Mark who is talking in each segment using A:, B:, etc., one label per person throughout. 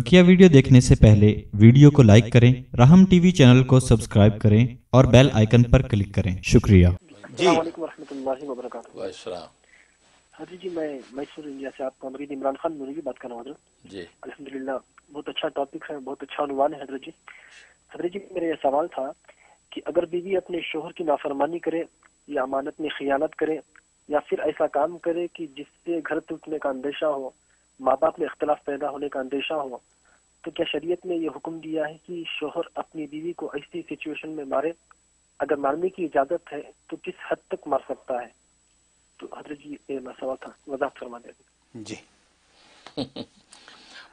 A: बकिया वीडियो देखने से पहले वीडियो को लाइक करें राहम टीवी चैनल को सब्सक्राइब करें और बेल आइकन पर क्लिक करें शुक्रिया जी हाजी जी मैं मैसूर इंडिया से आपका अमरीद इमरान खान भी बात करना हूँ अलहमदिल्ला बहुत अच्छा टॉपिक है बहुत अच्छा अनुमान है हजरत जी जी मेरा यह सवाल था कि अगर बीवी अपने शोहर की नाफरमानी करे या अमानत में खयानत करे या फिर ऐसा काम करे कि जिससे घर टूटने का अंदेशा हो माँ बाप में अख्तिलाफ पैदा होने का अंदेशा हो तो क्या शरीयत ने यह हुक्म दिया है कि शोहर अपनी बीवी को ऐसी सिचुएशन में मारे अगर मारने की इजाजत है तो किस हद तक मार सकता है तो हजरत जी ये सवाल था वजाहत फरमा दे जी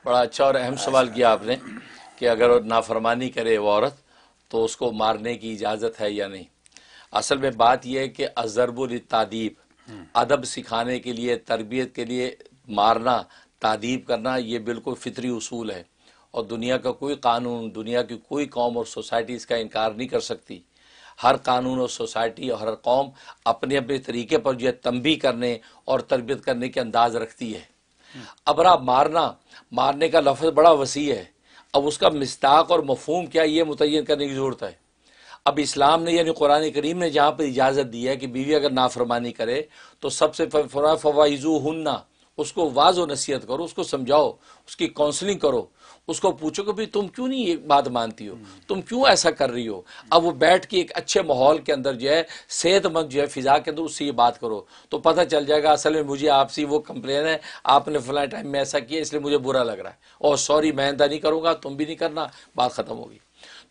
A: बड़ा अच्छा और अहम सवाल किया आपने कि अगर नाफरमानी करे वो औरत तो उसको मारने की इजाज़त है या नहीं असल में बात यह है कि अजरबुल तादीब हम्म। अदब सिखाने के लिए तरबियत के लिए मारना तदीब करना ये बिल्कुल फितरी असूल है और दुनिया का कोई कानून दुनिया की कोई कौम और सोसाइटी इसका इनकार नहीं कर सकती हर कानून और सोसाइटी और हर कौम अपने अपने तरीके पर जो है तंबी करने और तरबियत करने के अंदाज रखती है अब रहा मारना मारने का लफ्ज़ बड़ा वसी है अब उसका मिस्ताक और मफहम क्या ये मुतन करने की ज़रूरत है अब इस्लाम ने यानी कुरान करीम ने जहाँ पर इजाज़त दी है कि बीवी अगर नाफरमानी करे तो सबसे फवाइजू हन्ना उसको वाज व नसीहत करो उसको समझाओ उसकी काउंसलिंग करो उसको पूछो कि भाई तुम क्यों नहीं ये बात मानती हो तुम क्यों ऐसा कर रही हो अब वो बैठ के एक अच्छे माहौल के अंदर जो है सेहतमंद जो है फ़िज़ा के अंदर उससे ये बात करो तो पता चल जाएगा असल में मुझे आपसे वो कंप्लेन है आपने फला टाइम में ऐसा किया इसलिए मुझे बुरा लग रहा है और सॉरी मैं इंदा नहीं करूँगा तुम भी नहीं करना बात ख़त्म होगी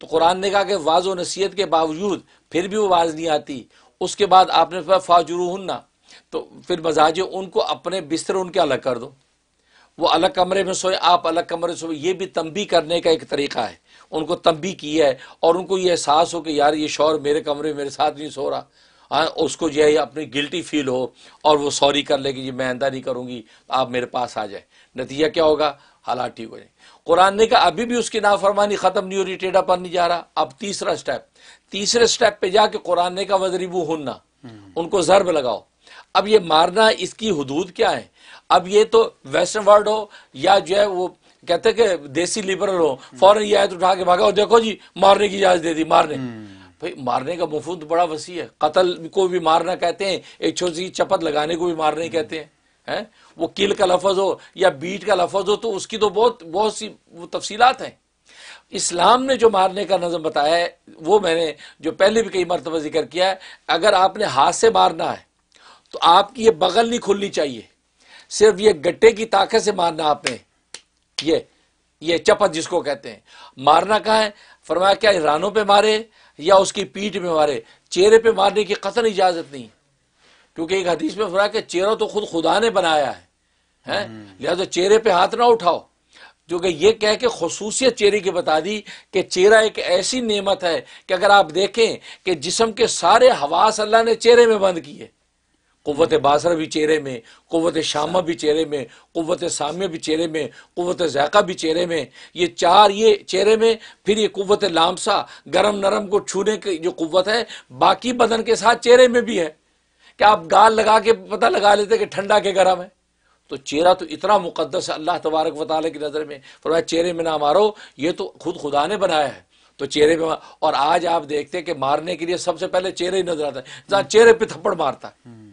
A: तो कुरान ने कहा कि वाज व नसीहत के बावजूद फिर भी वो वाज नहीं आती उसके बाद आपने फाजुरू हन्ना तो फिर मजाज उनको अपने बिस्तर उनके अलग कर दो वो अलग कमरे में सोए आप अलग कमरे में सोए ये भी तंबी करने का एक तरीका है उनको तंबी की है और उनको ये एहसास हो कि यार ये शौर मेरे कमरे मेरे साथ नहीं सो रहा हाँ उसको जो है अपनी गिल्टी फील हो और वो सॉरी कर ले कि जी मैं आंदा नहीं करूँगी आप मेरे पास आ जाए नतीजा क्या होगा हालात ठीक हो जाए कुरान ने कहा अभी भी उसकी नाफरमानी ख़त्म नहीं हो रही टेढ़ा पर नहीं जा रहा अब तीसरा स्टेप तीसरे स्टेप पे जाके कुरान ने का वजरीबू हन्ना हम्म। उनको ज़रब लगाओ अब ये मारना इसकी हदूद क्या है अब ये तो वेस्टर्न वर्ल्ड हो या जो है वो कहते कि देसी लिबरल हो फॉरन ये तो उठा के भागा और देखो जी मारने की इजाजत दे दी मारने हम्म। भाई मारने का मफूद बड़ा वसी है कतल को भी मारना कहते हैं एक छोटी सी चपत लगाने को भी मारने हम्म। कहते हैं है? वो किल का लफज हो या बीट का लफज हो तो उसकी तो बहुत बहुत सी वो तफसीलात हैं इस्लाम ने जो मारने का नज़म बताया है वो मैंने जो पहले भी कई मरतबा जिक्र किया है अगर आपने हाथ से मारना है तो आपकी ये बगल नहीं खुलनी चाहिए सिर्फ ये गट्टे की ताकत से मारना आपने ये ये चपत जिसको कहते हैं मारना कहा है फरमाया क्या रानों पे मारे या उसकी पीठ पे मारे चेहरे पे मारने की कतन इजाज़त नहीं क्योंकि एक हदीस में फरमाया कि चेहरा तो खुद खुदा ने बनाया है, या हम्म। लिहाजा चेहरे पे हाथ ना उठाओ जो कि ये कह के खसूसियत चेहरे की बता दी कि चेहरा एक ऐसी नेमत है कि अगर आप देखें कि जिसम के सारे हवास अल्लाह ने चेहरे में बंद किए कुत बासर भी चेहरे में कुत शामा भी चेहरे में कुत सामिया भी चेहरे में कुत जैका भी चेहरे में ये चार ये चेहरे में फिर ये कुत लामसा गर्म नरम को छूने की जो कुत है बाकी बदन के साथ चेहरे में भी है क्या आप गाल लगा के पता लगा लेते कि ठंडा के गर्म है तो चेहरा तो इतना मुकदस है अल्लाह तबारक वाल की नज़र में फरमाया चेहरे में ना मारो ये तो खुद खुदा ने बनाया है तो चेहरे पे और आज आप देखते हैं कि मारने के लिए सबसे पहले चेहरे ही नजर आता है जहाँ चेहरे पे थप्पड़ मारता है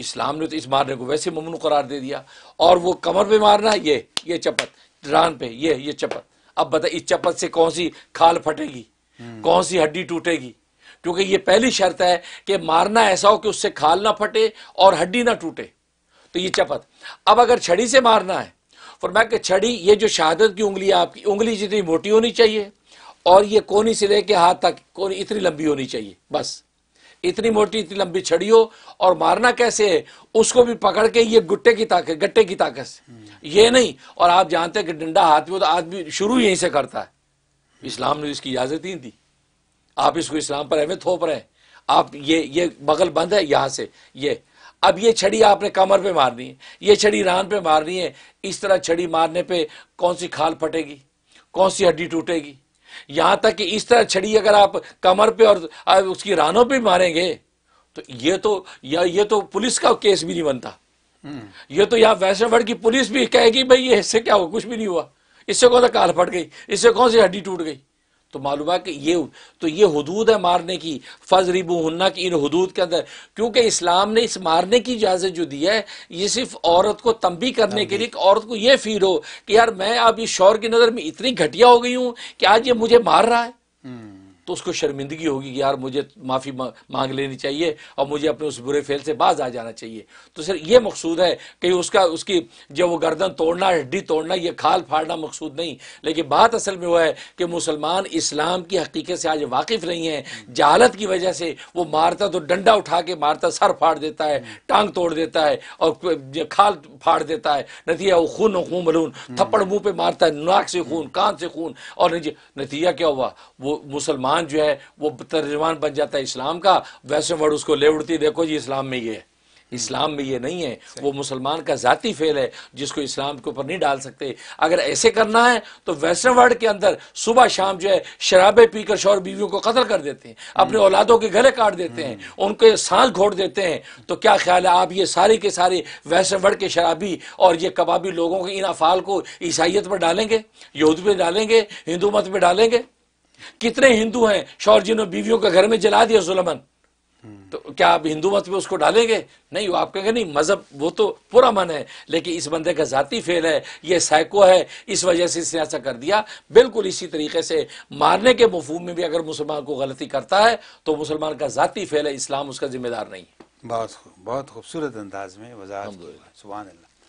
A: इस्लाम ने तो इस मारने को वैसे ममनू करार दे दिया और वो कमर पे मारना ये ये चपत रान पे ये ये चपत अब बता इस चपत से कौन सी खाल फटेगी हम्म। कौन सी हड्डी टूटेगी क्योंकि ये पहली शर्त है कि मारना ऐसा हो कि उससे खाल ना फटे और हड्डी ना टूटे तो ये चपत अब अगर छड़ी से मारना है फरमाया कि छड़ी ये जो शहादत की उंगली है आपकी उंगली जितनी मोटी होनी चाहिए और ये कोनी से लेके हाथ तक कोनी इतनी लंबी होनी चाहिए बस इतनी मोटी इतनी लंबी छड़ी हो और मारना कैसे है उसको भी पकड़ के ये गुट्टे की ताकत गट्टे की ताकत से हम्म। ये नहीं और आप जानते हैं कि डंडा हाथ में तो आदमी शुरू यहीं से करता है इस्लाम ने इसकी इजाज़त ही दी आप इसको इस्लाम पर अहमियत थोप रहे हैं आप ये ये बगल बंद है यहाँ से ये अब ये छड़ी आपने कमर पे मारनी है ये छड़ी रान पे मारनी है इस तरह छड़ी मारने पे कौन सी खाल फटेगी कौन सी हड्डी टूटेगी यहां तक कि इस तरह छड़ी अगर आप कमर पे और उसकी रानों पे मारेंगे तो ये तो या ये तो पुलिस का केस भी नहीं बनता ये तो यहां वैष्णवगढ़ की पुलिस भी कहेगी भाई ये इससे क्या हुआ कुछ भी नहीं हुआ इससे कौन सा काल फट गई इससे कौन सी हड्डी टूट गई तो मालूम है कि ये तो ये हदूद है मारने की फज रिबू हन्ना की इन हदूद के अंदर क्योंकि इस्लाम ने इस मारने की इजाज़त जो दी है ये सिर्फ औरत को तंबी करने के लिए औरत को ये फील हो कि यार मैं अब इस शौर की नज़र में इतनी घटिया हो गई हूँ कि आज ये मुझे मार रहा है हम्म। तो उसको शर्मिंदगी होगी कि यार मुझे माफ़ी मांग लेनी चाहिए और मुझे अपने उस बुरे फेल से बाज आ जाना चाहिए तो सर ये मकसूद है कि उसका उसकी जब वो गर्दन तोड़ना हड्डी तोड़ना ये खाल फाड़ना मकसूद नहीं लेकिन बात असल में वो है कि मुसलमान इस्लाम की हकीकत से आज वाकिफ नहीं है जहालत की वजह से वो मारता तो डंडा उठा के मारता सर फाड़ देता है टांग तोड़ देता है और खाल फाड़ देता है नतीजा वो खून खून मलून थप्पड़ मुंह पे मारता है नाक से खून कान से खून और नतीजा क्या हुआ वो मुसलमान तर्जुमान जो है वो तर्जमान बन जाता है इस्लाम का वैसे वर्ड उसको ले उड़ती देखो जी इस्लाम में ये है इस्लाम में ये नहीं है वो मुसलमान का ज़ाती फेल है जिसको इस्लाम के ऊपर नहीं डाल सकते अगर ऐसे करना है तो वेस्टर्न वर्ल्ड के अंदर सुबह शाम जो है शराबे पीकर शौर बीवियों को कत्ल कर देते हैं अपने हम्म। औलादों के गले काट देते हैं हम्म। उनके सांस घोट देते हैं तो क्या ख्याल है आप ये सारे के सारे वेस्टर्न वर्ल्ड के शराबी और ये कबाबी लोगों के इन अफाल को ईसाइत पर डालेंगे यहूद पर डालेंगे हिंदू मत पर डालेंगे कितने हिंदू हैं शौर जी ने बीवियों का घर में जला दिया जुलमन तो क्या आप हिंदू मत में उसको डालेंगे नहीं वो आप कहेंगे नहीं मजहब वो तो पूरा मन है लेकिन इस बंदे का जाति फेल है ये साइको है इस वजह से इसने ऐसा कर दिया बिल्कुल इसी तरीके से मारने के मफहम में भी अगर मुसलमान को गलती करता है तो मुसलमान का जाति फेल है इस्लाम उसका जिम्मेदार नहीं बहुत बहुत खूबसूरत अंदाज में वजह सुबह